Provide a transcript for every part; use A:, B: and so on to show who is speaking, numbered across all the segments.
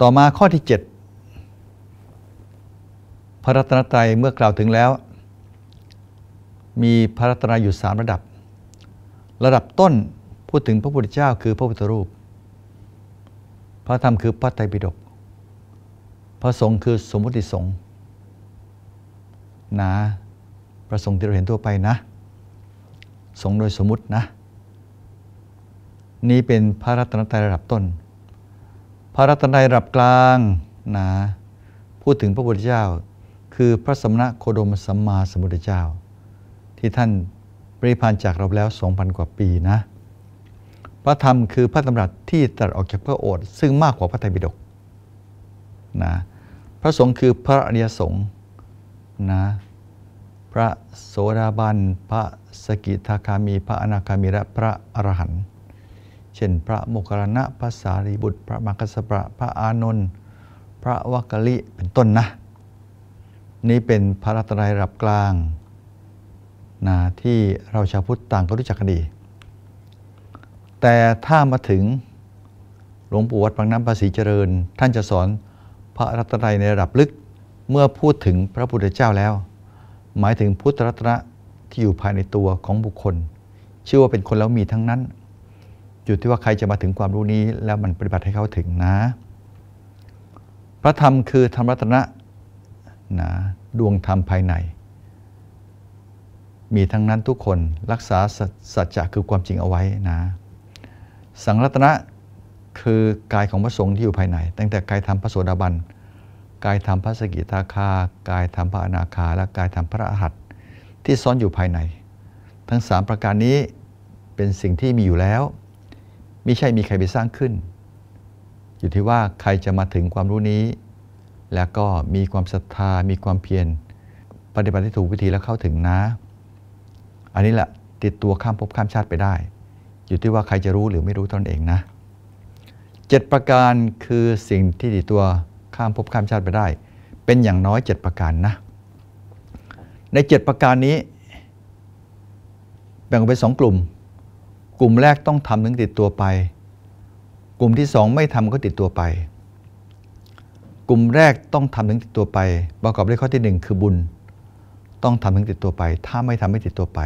A: ต่อมาข้อที่ 7 พระรัตนตรัยเมื่อกล่าวถึงแล้ว มีพระรัตนอยู่สามระดับ ระดับต้นพูดถึงพระพุทธเจ้าคือพระพุทธรูป พระธรรมคือพระไตรปิฎกพระสงฆ์คือสมมุติสงฆ์นะพระสงฆ์ที่เราเห็นทั่วไปนะสงฆ์โดยสมมุตินะ นี่เป็นพระรัตนตรัยระดับต้นพระรัตนายระดับกลางนะพูดถึงพระพุทธเจ้าคือพระสมณะโคดมสัมมาสัมพุทธเจ้า ที่ท่านปริพานจากเราแล้ว 2,000กว่าปีนะพระธรรมคือพระตำรัสที่ตรัสออกจากพระโอษฐ์ซึ่งมากกว่าพระไตรปิฎกนะพระสงฆ์คือพระอริยสงฆ์นะพระโสดาบัน พระสกิทาคามีพระอนาคามีและพระอรหันต์่นพระโมคคัลลานะพระสารีบุตรพระมังคสปะพระอานนท์พระวักกะลิเป็นต้นนะ นี่เป็นพระรัตนตรัยระดับกลางนะที่เราชาวพุทธต่างก็รู้จักกันดี แต่ถ้ามาถึงหลวงปู่วัดบางน้ำภาษีเจริญ ท่านจะสอนพระรัตนตรัยในระดับลึกเมื่อพูดถึงพระพุทธเจ้าแล้ว หมายถึงพุทธรัตนะที่อยู่ภายในตัวของบุคคลชื่อว่าเป็นคนแล้วมีทั้งนั้นอยู่ที่ว่าใครจะมาถึงความรู้นี้แล้วมันปฏิบัติให้เขาถึงนะ พระธรรมคือธรรมรัตนะนะดวงธรรมภายใน มีทั้งนั้นทุกคนรักษาสัจจะคือความจริงเอาไว้นะ สังรัตนะคือกายของพระสงฆ์ที่อยู่ภายในตั้งแต่กายธรรมพระโสดาบันกายธรรมพระสกิทาคากายธรรมพระอนาคา และกายธรรมพระอรหัตที่ซ่อนอยู่ภายใน ทั้งสามประการนี้เป็นสิ่งที่มีอยู่แล้วไม่ใช่มีใครไปสร้างขึ้น อยู่ที่ว่าใครจะมาถึงความรู้นี้ แล้วก็มีความศรัทธา มีความเพียรปฏิบัติถูกวิธีแล้วเข้าถึงนะ อันนี้แหละติดตัวข้ามภพข้ามชาติไปได้ อยู่ที่ว่าใครจะรู้หรือไม่รู้ตนเองนะเจ็ดประการคือสิ่งที่ติดตัวข้ามภพข้ามชาติไปได้ เป็นอย่างน้อยเจ็ดประการนะ ในเจ็ดประการนี้แบ่งออกเป็นสองกลุ่มกลุ่มแรกต้องทำถึงติดตัวไป กลุ่มที่สองไม่ทำก็ติดตัวไป กลุ่มแรกต้องทำถึงติดตัวไป ประกอบด้วยข้อที่หนึ่งคือบุญ ต้องทำถึงติดตัวไป ถ้าไม่ทำไม่ติดตัวไป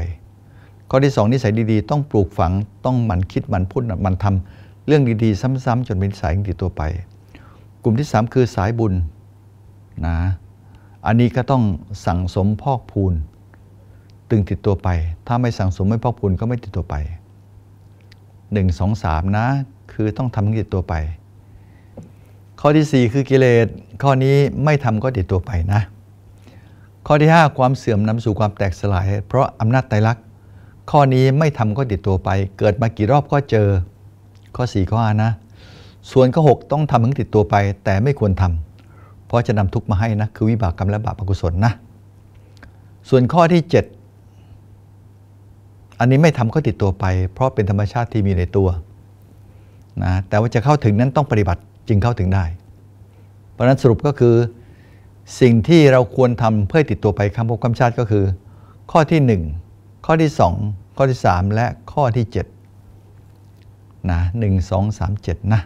A: ข้อที่สองนิสัยดีๆ ต้องปลูกฝัง ต้องหมั่นคิดหมั่นพูดหมั่นทำเรื่องดีๆ ซ้ำๆจนเป็นนิสัยติดตัวไป กลุ่มที่สามคือสายบุญนะ อันนี้ก็ต้องสั่งสมพอกพูนตึงติดตัวไป ถ้าไม่สั่งสมไม่พอกพูนก็ไม่ติดตัวไปหนึ่งงสอสามนะคือต้องทำติดตัวไป ข้อที่สี่คือกิเลสข้อนี้ไม่ทำก็ติดตัวไปนะ ข้อที่ห้าความเสื่อมนำสู่ความแตกสลาย เพราะอำนาจไตรลักษณ์ข้อนี้ไม่ทำก็ติดตัวไป เกิดมากี่รอบก็เจอ ข้อสี่ข้อห้านะส่วนข้อหกต้องทำถึงติดตัวไป แต่ไม่ควรทำเพราะจะนำทุกข์มาให้นะคือวิบากกรรมและบาปอกุศลนะส่วนข้อที่เจ็ดอันนี้ไม่ทำก็ติดตัวไปเพราะเป็นธรรมชาติที่มีในตัวนะแต่ว่าจะเข้าถึงนั้นต้องปฏิบัติจึงเข้าถึงได้ เพราะนั้นสรุปก็คือสิ่งที่เราควรทำเพื่อติดตัวไปคำพูดคำชาติก็คือ ข้อที่ 1 ข้อที่ 2 ข้อที่ 3 และข้อที่7นะหนึ่งสองสามเจ็ดนะ